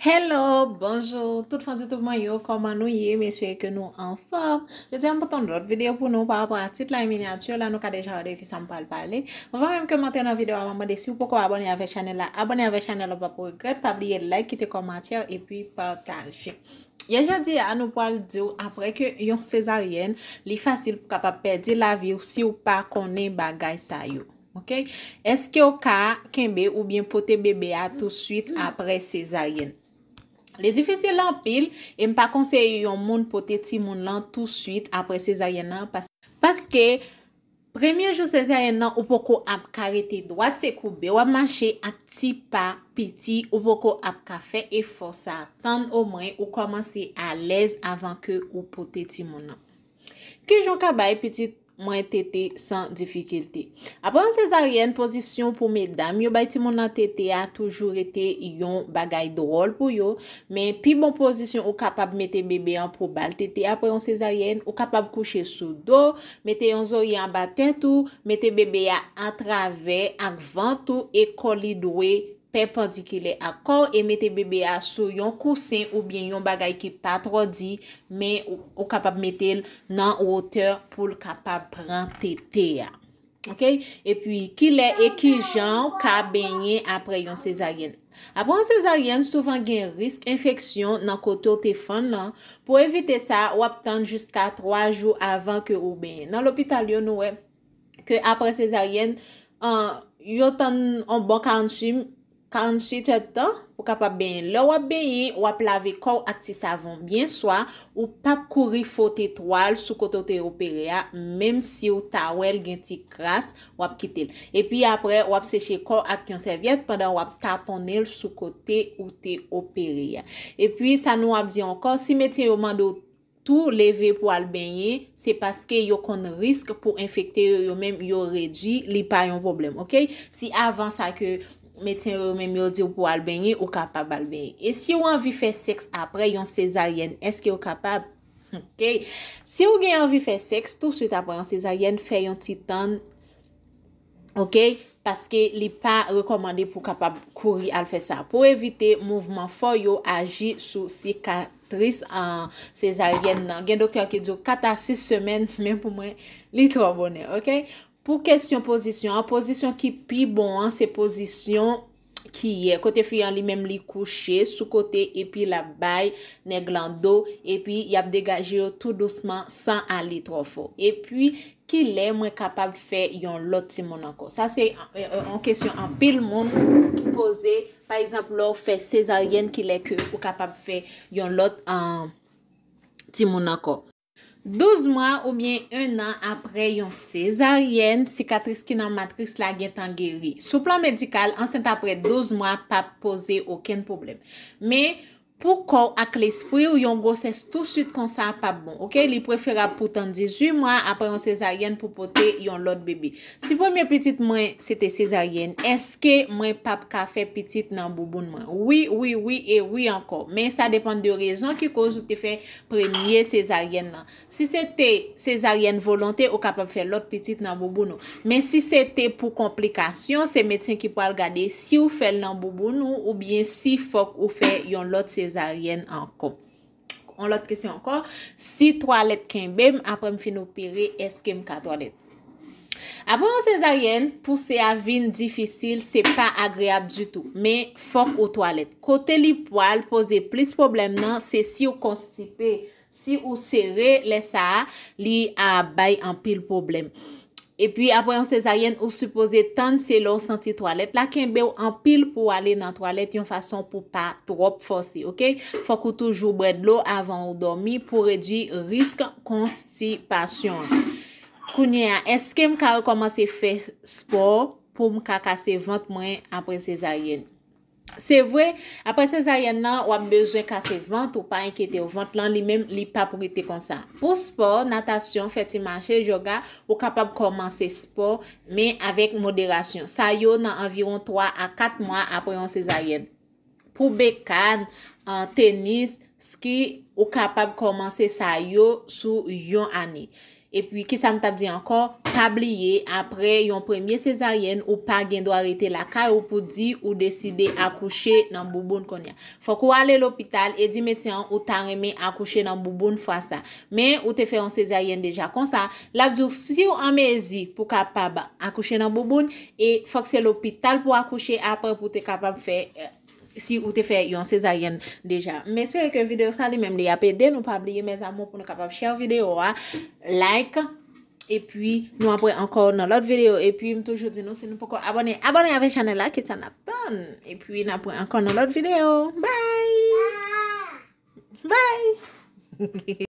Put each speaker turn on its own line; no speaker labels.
Hello, bonjou, tout fondu tout mwen yo, koma nou ye, meswe ke nou anfor. Je tièm poton d'ot videyo pou nou pa rapor a tit la minyatur, la nou ka deja ode ki sa mpal pale. Mwen va mèm kemantè nan videyo anman mwen desi, ou poko abonè avè chanel la. Abonè avè chanel la pa pou ekret, pa pliye like, kite komantè, epi partaj. Yejadi a nou pal diyo apre ke yon cesaryen li fasil pou ka pa pedi la vi ou si ou pa konè bagay sa yo. Eske yo ka kenbe ou bien pote bebe a tout suite apre cesaryen? Le difisye lan pil, e mpa konseye yon moun pote ti moun lan tout suite apre sezaryen nan. Paske, premye jou sezaryen nan, ou poko ap karete dwad se koube, wap mache ati pa piti, ou poko ap kafe e fosa. Tan ou mwen, ou komanse a lez avan ke ou pote ti moun nan. Kejou kaba e piti... Mwen tete san difikilte. Apre yon cesaryen, pozisyon pou medam, yo bay ti moun nan tete, a toujou rete yon bagay drol pou yo. Men pi bon pozisyon, ou kapab mete bebe an pou bal tete. Apre yon cesaryen, ou kapab kouche sou do, mete yon zoryan ba tentou, mete bebe an atrave, ak vantou, e kolidwe yon. pe pandi ki le akor e mete bebe a sou yon kousen ou bien yon bagay ki patro di, men ou kapab metel nan woteur pou l kapab prante te a. Ok? E pi, ki le e ki jan ou ka benye apre yon cesaryen. Apre yon cesaryen, souvan gen risk infeksyon nan koto te fan lan, pou evite sa wap tan jiska 3 jou avan ke ou benye. Nan lopital yon we, ke apre cesaryen, yon tan yon baka ansim, Kansi tè tò, pou kap ap benye lò, wap benye, wap lave kor ak ti savon. Bien, swa, ou pap kouri fote toal sou kote ou te opere ya, mem si ou ta wel gen ti kras, wap kite lò. E pi apre, wap seche kor ak ki an serviet, padan wap tapon el sou kote ou te opere ya. E pi, sa nou wap di ankor, si metye yo mando tout leve pou al benye, se paske yo kon risk pou infekte yo menm yo reji li pa yon problem, ok? Si avan sa ke... Metin rome miyo di ou pou albenye ou kapab albenye. E si ou anvi fe seks apre yon cesaryen, eske ou kapab? Ok. Si ou gen anvi fe seks, tout suite apre yon cesaryen, fe yon titan. Ok. Paske li pa rekomande pou kapab kouri alfe sa. Po evite mouvman fo yo aji sou sikatris an cesaryen nan. Gen doktor ki di ou 4 a 6 semen, men pou mwen li tro bonnen. Ok. Po kestyon pozisyon, an pozisyon ki pi bon an, se pozisyon ki ye. Kote fi yon li mem li kouche, sou kote, e pi la baye, neg lan do, e pi yap degaje yo tout douceman san an li trofo. E pi, ki le mwen kapab fe yon lot ti monanko? Sa se yon kestyon an pil moun, pou pose, pa yon fe sezaryen ki le ke ou kapab fe yon lot ti monanko. 12 mwa ou mwen 1 an apre yon cesaryen, sikatris ki nan matris la gen tangeri. Sou plan medikal, ansen apre 12 mwa, pa pose oken problem. Me, pou kou ak l'espri ou yon goses tout süt kon sa apap bon. Ok? Li prefera pou tan 18 mwen apre yon cesaryen pou pote yon lot bebi. Si pou mwen petit mwen, sete cesaryen, eske mwen pap ka fe petit nan bouboun mwen? Oui, oui, oui, et oui anko. Men sa depan de rezon ki kou jouti fe premye cesaryen nan. Si sete cesaryen volonté, ou kapap fe lot petit nan bouboun mwen. Men si sete pou komplikasyon, se metyen ki pou al gade si ou fel nan bouboun mwen, ou bien si fok ou fe yon lot cesaryen. Sezaryen an kon. On lot kesey an kon. Si toalet ken bem, apre m fin opere, eske m ka toalet. Apo m sezaryen, puse a vin difisil, se pa agreab du tou. Me fok ou toalet. Kote li poal, pose plis problem nan, se si ou konstipe, si ou sere lesa, li a bay an pil problem. E pi apre yon sezaryen ou supose tan se lor senti toalet, la ken be ou an pil pou ale nan toalet yon fason pou pa trop fosi, ok? Fok ou toujou bred lo avan ou domi pou redi risk konstipasyon. Kounye a, eske m ka ou komanse fè sport pou m ka kase 20 mwen apre sezaryen? Se vwe, apre se zayen nan, wap bezwe kase vant ou pa enkete ou vant lan li mem li pa pou ite konsan. Po sport, natasyon, feti manche, joga, ou kapab komanse sport, me avèk moderasyon. Sa yo nan environ 3 a 4 mwa apre yon se zayen. Po bekan, tenis, ski, ou kapab komanse sa yo sou yon ani. E pi ki sa m tap di anko, tabliye apre yon premye sezaryen ou pa gen do a rete la ka ou pou di ou deside akouche nan bouboun kon ya. Fok ou ale l'opital e di metyan ou ta reme akouche nan bouboun fwa sa. Men ou te fe yon sezaryen deja kon sa, lak di ou si ou amezi pou kapab akouche nan bouboun e fok se l'opital pou akouche apre pou te kapab fe... Si ou te fè yon sezaryen dejan. Mè espère ke videyo sa li mèm li apè. Dè nou pa abliye mèz amou pou nou kapav chèv videyo. Like. E pwi nou apwè ankon nan lot videyo. E pwi mtoujou di nou se nou pou kon abonè. Abonè avè chanel la ki sa nap ton. E pwi nou apwè ankon nan lot videyo. Bye. Bye.